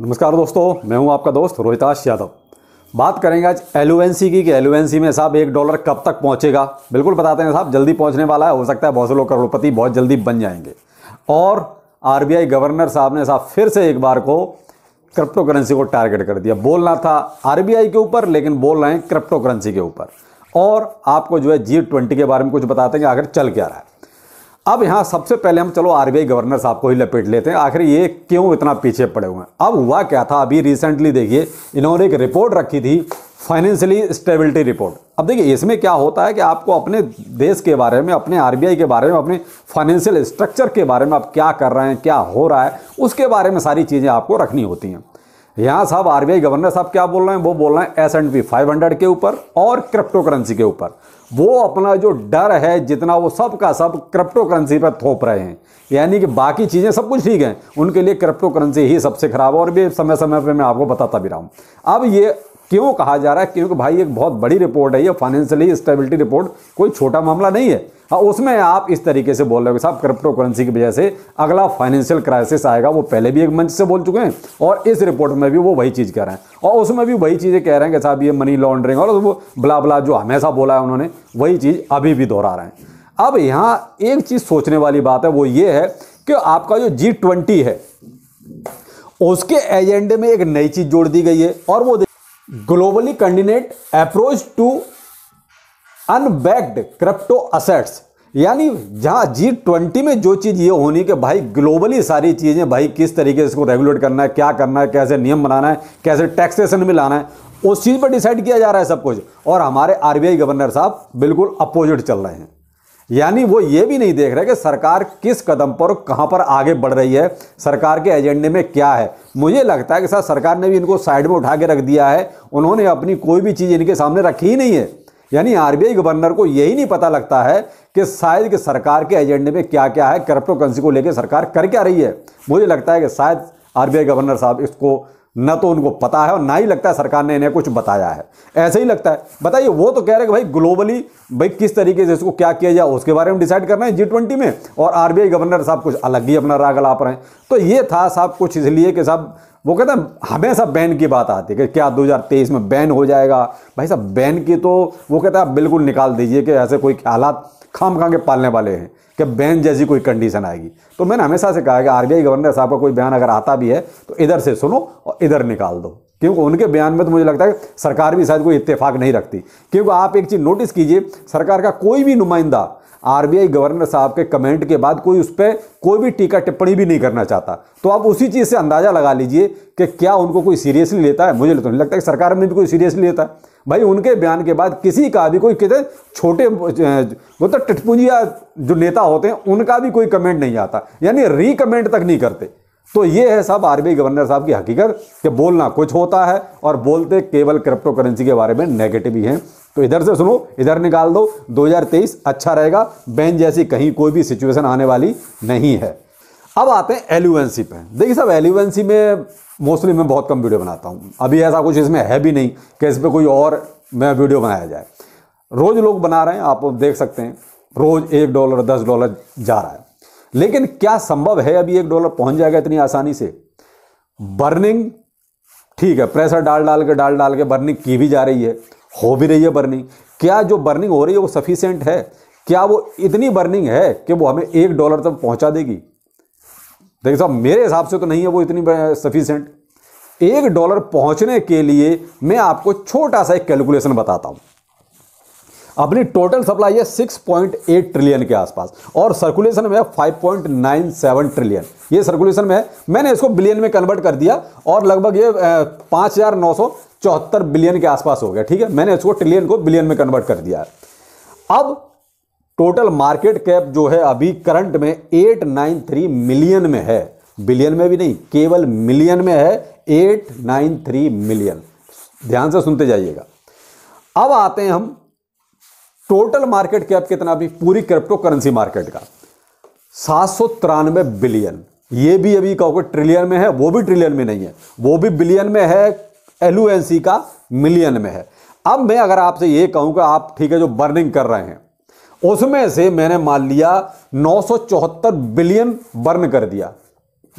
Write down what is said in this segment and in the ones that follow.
नमस्कार दोस्तों मैं हूं आपका दोस्त रोहिताश यादव बात करेंगे आज एलुएनसी की कि एलुएनसी में साहब एक डॉलर कब तक पहुंचेगा बिल्कुल बताते हैं साहब जल्दी पहुंचने वाला है हो सकता है बहुत से लोग करोड़पति बहुत जल्दी बन जाएंगे और आर गवर्नर साहब ने साहब फिर से एक बार को क्रिप्टो करेंसी को टारगेट कर दिया बोलना था आर के ऊपर लेकिन बोल रहे हैं क्रिप्टो करेंसी के ऊपर और आपको जो है जी ट्वेंटी के बारे में कुछ बताते हैं कि आखिर चल क्या रहा है अब यहाँ सबसे पहले हम चलो आरबीआई गवर्नर साहब को ही लपेट लेते हैं आखिर ये क्यों इतना पीछे पड़े हुए हैं अब हुआ क्या था अभी रिसेंटली देखिए इन्होंने एक रिपोर्ट रखी थी फाइनेंशियली स्टेबिलिटी रिपोर्ट अब देखिए इसमें क्या होता है कि आपको अपने देश के बारे में अपने आरबीआई के बारे में अपने फाइनेंशियल स्ट्रक्चर के बारे में आप क्या कर रहे हैं क्या हो रहा है उसके बारे में सारी चीज़ें आपको रखनी होती हैं यहाँ साहब आरबीआई गवर्नर साहब क्या बोल रहे हैं वो बोल रहे हैं एस एंड के ऊपर और क्रिप्टो करेंसी के ऊपर वो अपना जो डर है जितना वो सब का सब क्रिप्टो करेंसी पर थोप रहे हैं यानी कि बाकी चीज़ें सब कुछ ठीक हैं उनके लिए क्रिप्टो करेंसी ही सबसे खराब है और भी समय समय पर मैं आपको बताता भी रहा हूँ अब ये क्यों कहा जा रहा है क्योंकि भाई एक बहुत बड़ी रिपोर्ट है ये फाइनेंशियली स्टेबिलिटी रिपोर्ट कोई छोटा मामला नहीं है और हाँ, उसमें आप इस तरीके से बोल रहे हो साहब क्रिप्टो करेंसी की वजह से अगला फाइनेंशियल क्राइसिस आएगा वो पहले भी एक मंच से बोल चुके हैं और इस रिपोर्ट में भी वो वही चीज़ कह रहे हैं और उसमें भी वही चीज़ें कह रहे हैं कि साहब ये मनी लॉन्ड्रिंग और वो बला बला जो हमेशा बोला है उन्होंने वही चीज़ अभी भी दोहरा रहे हैं अब यहाँ एक चीज़ सोचने वाली बात है वो ये है कि आपका जो जी है उसके एजेंडे में एक नई चीज़ जोड़ दी गई है और वो globally coordinated approach to unbacked crypto assets यानी जहाँ जी ट्वेंटी में जो चीज़ ये होनी कि भाई ग्लोबली सारी चीज़ें भाई किस तरीके से इसको रेगुलेट करना है क्या करना है कैसे नियम बनाना है कैसे टैक्सेशन में लाना है उस चीज़ पर डिसाइड किया जा रहा है सब कुछ और हमारे आरबीआई गवर्नर साहब बिल्कुल अपोजिट चल रहे हैं यानी वो ये भी नहीं देख रहे कि सरकार किस कदम पर कहाँ पर आगे बढ़ रही है सरकार के एजेंडे में क्या है मुझे लगता है कि सर सरकार ने भी इनको साइड में उठा के रख दिया है उन्होंने अपनी कोई भी चीज़ इनके सामने रखी ही नहीं है यानी आरबीआई गवर्नर को यही नहीं पता लगता है कि शायद कि सरकार के एजेंडे में क्या क्या है करप्टो करेंसी को लेकर सरकार कर क्या रही है मुझे लगता है कि शायद आरबीआई गवर्नर साहब इसको न तो उनको पता है और ना ही लगता है सरकार ने इन्हें कुछ बताया है ऐसे ही लगता है बताइए वो तो कह रहे हैं कि भाई ग्लोबली भाई किस तरीके से इसको क्या किया जाए उसके बारे में डिसाइड करना है जी ट्वेंटी में और आरबीआई गवर्नर साहब कुछ अलग ही अपना राग लाप रहे हैं तो ये था साहब कुछ इसलिए कि साहब वो कहता हमेशा बैन की बात आती है कि क्या 2023 में बैन हो जाएगा भाई साहब बैन की तो वो कहता है आप बिल्कुल निकाल दीजिए कि ऐसे कोई हालात खाम खा के पालने वाले हैं कि बैन जैसी कोई कंडीशन आएगी तो मैंने हमेशा से कहा कि आर गवर्नर साहब का कोई बयान अगर आता भी है तो इधर से सुनो और इधर निकाल दो क्योंकि उनके बयान में तो मुझे लगता है कि सरकार भी शायद कोई इत्तेफाक नहीं रखती क्योंकि आप एक चीज़ नोटिस कीजिए सरकार का कोई भी नुमाइंदा आरबीआई गवर्नर साहब के कमेंट के बाद कोई उस पर कोई भी टीका टिप्पणी भी नहीं करना चाहता तो आप उसी चीज़ से अंदाज़ा लगा लीजिए कि क्या उनको कोई सीरियसली लेता है मुझे तो नहीं लगता कि सरकार में भी कोई सीरियसली लेता है भाई उनके बयान के बाद किसी का भी कोई कितने छोटे मतलब टिटपुंजिया जो नेता होते हैं उनका भी कोई कमेंट नहीं आता यानी रिकमेंट तक नहीं करते तो ये है सब आरबीआई गवर्नर साहब की हकीकत कि बोलना कुछ होता है और बोलते केवल क्रिप्टो करेंसी के बारे में नेगेटिव ही हैं तो इधर से सुनो इधर निकाल दो 2023 अच्छा रहेगा बैन जैसी कहीं कोई भी सिचुएशन आने वाली नहीं है अब आते हैं एल्यूएंसी पे देखिए सब एल्यूएंसी में मोस्टली मैं बहुत कम वीडियो बनाता हूँ अभी ऐसा कुछ इसमें है भी नहीं कि इस पर कोई और मैं वीडियो बनाया जाए रोज़ लोग बना रहे हैं आप देख सकते हैं रोज़ एक डॉलर दस डॉलर जा रहा है लेकिन क्या संभव है अभी एक डॉलर पहुंच जाएगा इतनी आसानी से बर्निंग ठीक है प्रेशर डाल डाल के डाल डाल के बर्निंग की भी जा रही है हो भी रही है बर्निंग क्या जो बर्निंग हो रही है वो सफिशियंट है क्या वो इतनी बर्निंग है कि वो हमें एक डॉलर तक पहुंचा देगी देखिए साहब मेरे हिसाब से तो नहीं है वो इतनी सफिशियंट एक डॉलर पहुंचने के लिए मैं आपको छोटा सा एक कैलकुलेशन बताता हूं अपनी टोटल सप्लाई है 6.8 ट्रिलियन के आसपास और सर्कुलेशन में है 5.97 ट्रिलियन ये सर्कुलेशन में है मैंने इसको बिलियन में कन्वर्ट कर दिया और लगभग ये पाँच हज़ार नौ सौ चौहत्तर बिलियन के आसपास हो गया ठीक है मैंने इसको ट्रिलियन को बिलियन में कन्वर्ट कर दिया अब टोटल मार्केट कैप जो है अभी करंट में एट नाइन थ्री मिलियन में है बिलियन में भी नहीं केवल मिलियन में है एट नाइन थ्री मिलियन ध्यान से सुनते जाइएगा अब आते हैं हम टोटल मार्केट कैप कितना अभी पूरी क्रिप्टो करेंसी मार्केट का सात सौ तिरानवे बिलियन ये भी अभी कहोगे ट्रिलियन में है वो भी ट्रिलियन में नहीं है वो भी बिलियन में है एल का मिलियन में है अब मैं अगर आपसे ये कहूं कि आप ठीक है जो बर्निंग कर रहे हैं उसमें से मैंने मान लिया नौ बिलियन बर्न कर दिया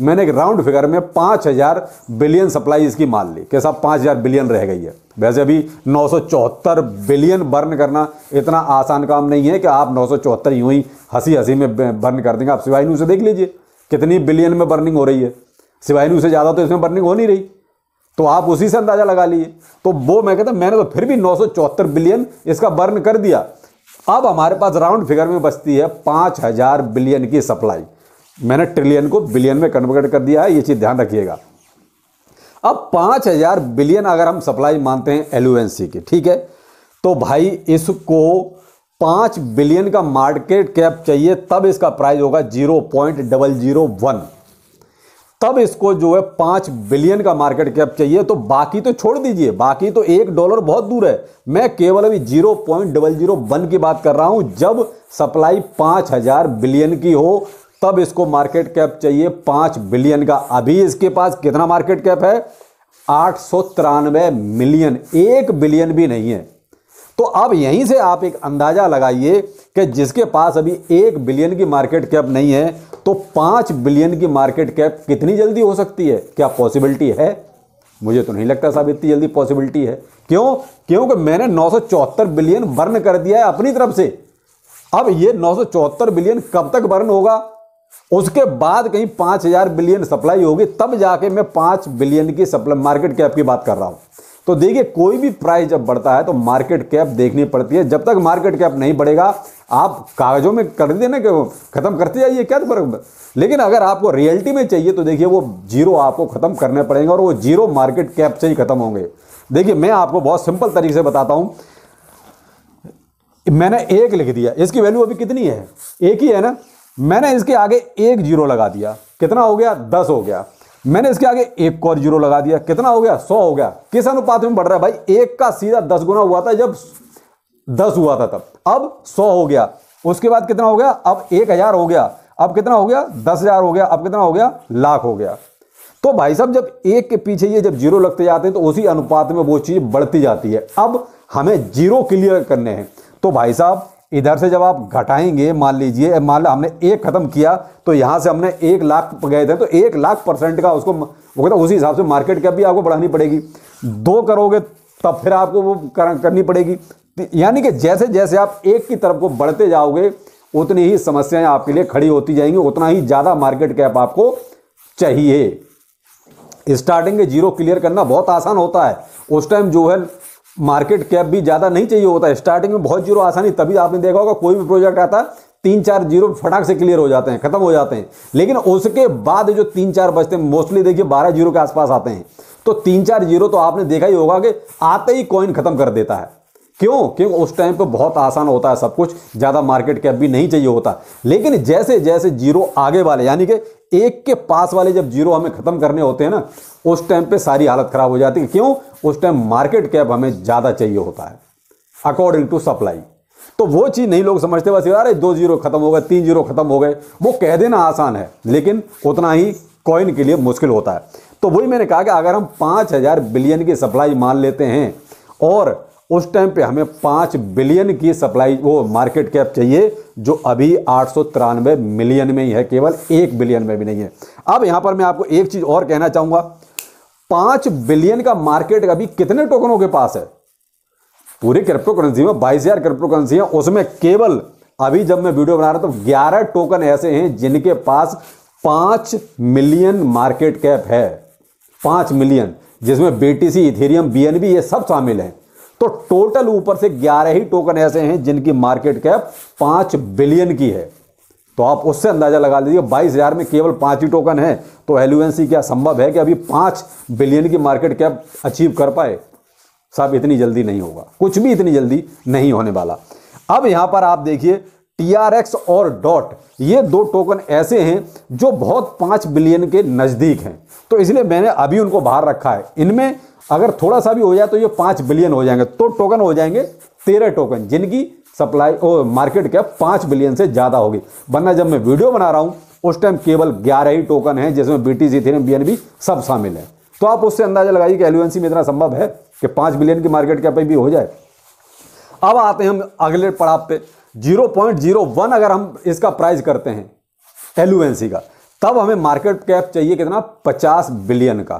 मैंने एक राउंड फिगर में 5000 हज़ार बिलियन सप्लाई इसकी मान ली कैसा 5000 हज़ार बिलियन रह गई है वैसे अभी नौ बिलियन बर्न करना इतना आसान काम नहीं है कि आप नौ यूं ही हंसी हंसी में बर्न कर देंगे आप सिवाय से देख लीजिए कितनी बिलियन में बर्निंग हो रही है सिवाय से ज़्यादा तो इसमें बर्निंग हो नहीं रही तो आप उसी से अंदाजा लगा लिए तो वो मैं कहता मैंने तो फिर भी नौ बिलियन इसका बर्न कर दिया अब हमारे पास राउंड फिगर में बचती है पांच हजार बिलियन की सप्लाई मैंने ट्रिलियन को बिलियन में कन्वर्ट कर दिया है ये चीज़ ध्यान रखिएगा अब पांच हजार बिलियन अगर हम सप्लाई मानते हैं एलुएंसी की ठीक है तो भाई इसको पांच बिलियन का मार्केट कैप चाहिए तब इसका प्राइस होगा zero point double zero one तब इसको जो है पांच बिलियन का मार्केट कैप चाहिए तो बाकी तो छोड़ दीजिए बाकी तो एक डॉलर बहुत दूर है मैं केवल अभी zero point double zero one की बात कर रहा हूं जब सप्लाई पांच हजार बिलियन की हो तब इसको मार्केट कैप चाहिए पांच बिलियन का अभी इसके पास कितना मार्केट कैप है आठ मिलियन एक बिलियन भी नहीं है तो अब यहीं से आप एक अंदाज़ा लगाइए कि जिसके पास अभी एक बिलियन की मार्केट कैप नहीं है तो पांच बिलियन की मार्केट कैप कितनी जल्दी हो सकती है क्या पॉसिबिलिटी है मुझे तो नहीं लगता साहब इतनी जल्दी पॉसिबिलिटी है क्यों क्योंकि मैंने नौ बिलियन बर्न कर दिया है अपनी तरफ से अब ये नौ बिलियन कब तक बर्न होगा उसके बाद कहीं पांच हज़ार बिलियन सप्लाई होगी तब जाके मैं पांच बिलियन की सप्लाई मार्केट कैप की बात कर रहा हूं तो देखिए कोई भी प्राइस जब बढ़ता है तो मार्केट कैप देखनी पड़ती है जब तक मार्केट कैप नहीं बढ़ेगा आप कागजों में कर देना कि खत्म करते जाइए क्या तो फर्क लेकिन अगर आपको रियलिटी में चाहिए तो देखिए वो जीरो आपको खत्म करने पड़ेंगे और वो जीरो मार्केट कैप से ही खत्म होंगे देखिए मैं आपको बहुत सिंपल तरीके से बताता हूं मैंने एक लिख दिया इसकी वैल्यू अभी कितनी है एक ही है ना मैंने इसके आगे एक जीरो लगा दिया कितना हो गया दस हो गया मैंने इसके आगे एक और जीरो लगा दिया कितना हो गया सौ हो गया किस अनुपात में बढ़ रहा है भाई एक का सीधा दस गुना हुआ था जब दस हुआ था तब अब सौ हो गया उसके बाद कितना हो गया अब एक हजार हो गया अब कितना हो गया दस हजार हो गया अब कितना हो गया लाख हो गया तो भाई साहब जब एक के पीछे ये जब जीरो लगते जाते हैं तो उसी अनुपात में वो चीज़ बढ़ती जाती है अब हमें जीरो क्लियर करने हैं तो भाई साहब इधर से जब आप घटाएंगे मान लीजिए मान लो हमने एक खत्म किया तो यहां से हमने एक लाख गए थे तो एक लाख परसेंट का उसको वो कहता उसी हिसाब से मार्केट कैप भी आपको बढ़ानी पड़ेगी दो करोगे तब फिर आपको वो कर, करनी पड़ेगी यानी कि जैसे जैसे आप एक की तरफ को बढ़ते जाओगे उतनी ही समस्याएं आपके लिए खड़ी होती जाएंगी उतना ही ज़्यादा मार्केट कैप आपको चाहिए स्टार्टिंग के जीरो क्लियर करना बहुत आसान होता है उस टाइम जो है मार्केट कैप भी ज़्यादा नहीं चाहिए होता है स्टार्टिंग में बहुत जीरो आसानी तभी आपने देखा होगा कोई भी प्रोजेक्ट आता है तीन चार जीरो फटाक से क्लियर हो जाते हैं खत्म हो जाते हैं लेकिन उसके बाद जो तीन चार बचते हैं मोस्टली देखिए बारह जीरो के आसपास आते हैं तो तीन चार जीरो तो आपने देखा ही होगा कि आते ही कॉइन खत्म कर देता है क्यों क्योंकि उस टाइम पे बहुत आसान होता है सब कुछ ज़्यादा मार्केट कैप भी नहीं चाहिए होता लेकिन जैसे जैसे जीरो आगे वाले यानी कि एक के पास वाले जब जीरो हमें खत्म करने होते हैं ना उस टाइम पे सारी हालत खराब हो जाती है क्यों उस टाइम मार्केट कैप हमें ज़्यादा चाहिए होता है अकॉर्डिंग टू सप्लाई तो वो चीज़ नहीं लोग समझते बस यार दो जीरो खत्म हो गए तीन जीरो खत्म हो गए वो कह देना आसान है लेकिन उतना ही कॉइन के लिए मुश्किल होता है तो वही मैंने कहा कि अगर हम पांच हज़ार बिलियन की सप्लाई मान लेते हैं और उस टाइम पे हमें पाँच बिलियन की सप्लाई वो मार्केट कैप चाहिए जो अभी आठ मिलियन में ही है केवल एक बिलियन में भी नहीं है अब यहाँ पर मैं आपको एक चीज़ और कहना चाहूँगा पाँच बिलियन का मार्केट अभी कितने टोकनों के पास है पूरी क्रिप्टो करेंसी में बाईस हजार क्रिप्टो करेंसी है उसमें केवल अभी जब मैं वीडियो बना रहा था तो ग्यारह टोकन ऐसे हैं जिनके पास पांच मिलियन मार्केट कैप है पांच मिलियन जिसमें बीटीसी इथेरियम बीएनबी ये सब शामिल हैं तो टोटल ऊपर से ग्यारह ही टोकन ऐसे हैं जिनकी मार्केट कैप पांच बिलियन की है तो आप उससे अंदाजा लगा लीजिए बाईस हजार में केवल पांच ही टोकन है तो एलुएंसी क्या संभव है कि अभी पांच बिलियन की मार्केट कैप अचीव कर पाए साहब इतनी जल्दी नहीं होगा कुछ भी इतनी जल्दी नहीं होने वाला अब यहां पर आप देखिए टीआरएक्स और डॉट ये दो टोकन ऐसे हैं जो बहुत पांच बिलियन के नजदीक हैं तो इसलिए मैंने अभी उनको बाहर रखा है इनमें अगर थोड़ा सा भी हो जाए तो ये पांच बिलियन हो जाएंगे तो टोकन हो जाएंगे तेरह टोकन जिनकी सप्लाई ओ मार्केट कैप पांच बिलियन से ज़्यादा होगी वरना जब मैं वीडियो बना रहा हूं उस टाइम केवल ग्यारह ही टोकन है जिसमें B T G Ethereum B सब शामिल है तो आप उससे अंदाजा लगाइए कि एलुएंसी में इतना संभव है कि पांच बिलियन की मार्केट कैप भी हो जाए अब आते हैं हम अगले पड़ाव पे 0.01 अगर हम इसका प्राइस करते हैं एलुएंसी का तब हमें मार्केट कैप चाहिए कितना 50 बिलियन का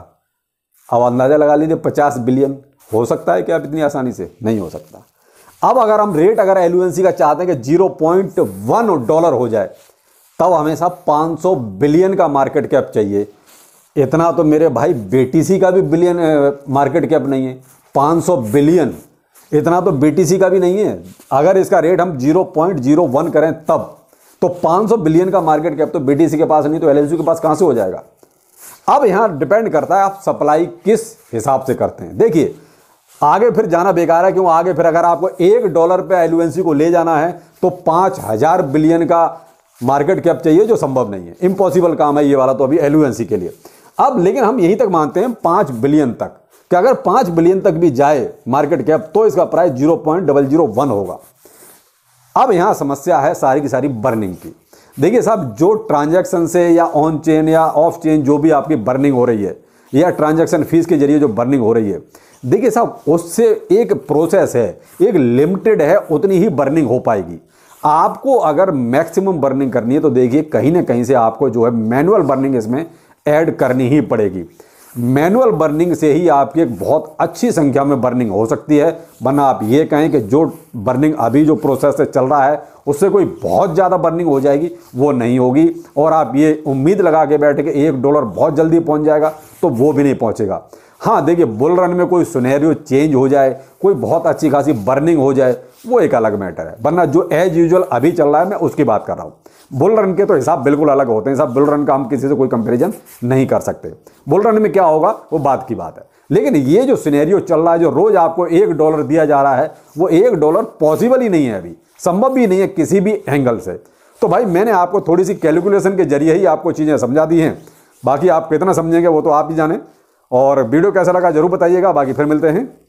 अब अंदाज़ा लगा लीजिए पचास बिलियन हो सकता है क्या इतनी आसानी से नहीं हो सकता अब अगर हम रेट अगर एलुएंसी का चाहते हैं कि जीरो पॉइंट वन डॉलर हो जाए तब हमेशा सौ बिलियन का मार्केट कैप चाहिए इतना तो मेरे भाई बेटीसी का भी बिलियन मार्केट कैप नहीं है सौ बिलियन इतना तो बीटीसी का भी नहीं है अगर इसका रेट हम वन करें तब तो 500 बिलियन का मार्केट कैप तो बीटीसी के पास नहीं तो एलएनसी के पास कहां से हो जाएगा अब यहाँ डिपेंड करता है आप सप्लाई किस हिसाब से करते हैं देखिए आगे फिर जाना बेकार है क्यों आगे फिर अगर आपको एक डॉलर पे एलुएंसी को ले जाना है तो पाँच हज़ार बिलियन का मार्केट कैप चाहिए जो संभव नहीं है इम्पॉसिबल काम है ये वाला तो अभी एलुएंसी के लिए अब लेकिन हम यहीं तक मानते हैं पाँच बिलियन तक कि अगर पाँच बिलियन तक भी जाए मार्केट कैप तो इसका price zero point double zero one होगा अब यहाँ समस्या है सारी की सारी बर्निंग की देखिए साहब जो ट्रांजैक्शन से या ऑन चेन या ऑफ चेन जो भी आपकी बर्निंग हो रही है या ट्रांजैक्शन फीस के जरिए जो बर्निंग हो रही है देखिए साहब उससे एक प्रोसेस है एक लिमिटेड है उतनी ही बर्निंग हो पाएगी आपको अगर मैक्सिमम बर्निंग करनी है तो देखिए कहीं ना कहीं से आपको जो है मैनुअल बर्निंग इसमें ऐड करनी ही पड़ेगी मैनुअल बर्निंग से ही आपकी एक बहुत अच्छी संख्या में बर्निंग हो सकती है वरना आप ये कहें कि जो बर्निंग अभी जो प्रोसेस से चल रहा है उससे कोई बहुत ज़्यादा बर्निंग हो जाएगी वो नहीं होगी और आप ये उम्मीद लगा के बैठे कि एक डॉलर बहुत जल्दी पहुंच जाएगा तो वो भी नहीं पहुंचेगा हाँ देखिए बुल रन में कोई सुनहरियो चेंज हो जाए कोई बहुत अच्छी खासी बर्निंग हो जाए वो एक अलग मैटर है वरना जो एज यूजल अभी चल रहा है मैं उसकी बात कर रहा हूँ बुल रन के तो हिसाब बिल्कुल अलग होते हैं साहब बुल रन का हम किसी से कोई कंपेरिजन नहीं कर सकते बुल रन में क्या होगा वो बात की बात है लेकिन ये जो सिनेरियो चल रहा है जो रोज़ आपको एक डॉलर दिया जा रहा है वो एक डॉलर पॉसिबल ही नहीं है अभी संभव भी नहीं है किसी भी एंगल से तो भाई मैंने आपको थोड़ी सी कैलकुलेशन के जरिए ही आपको चीज़ें समझा दी हैं बाकी आप कितना समझेंगे वो तो आप ही जाने और वीडियो कैसा लगा जरूर बताइएगा बाकी फिर मिलते हैं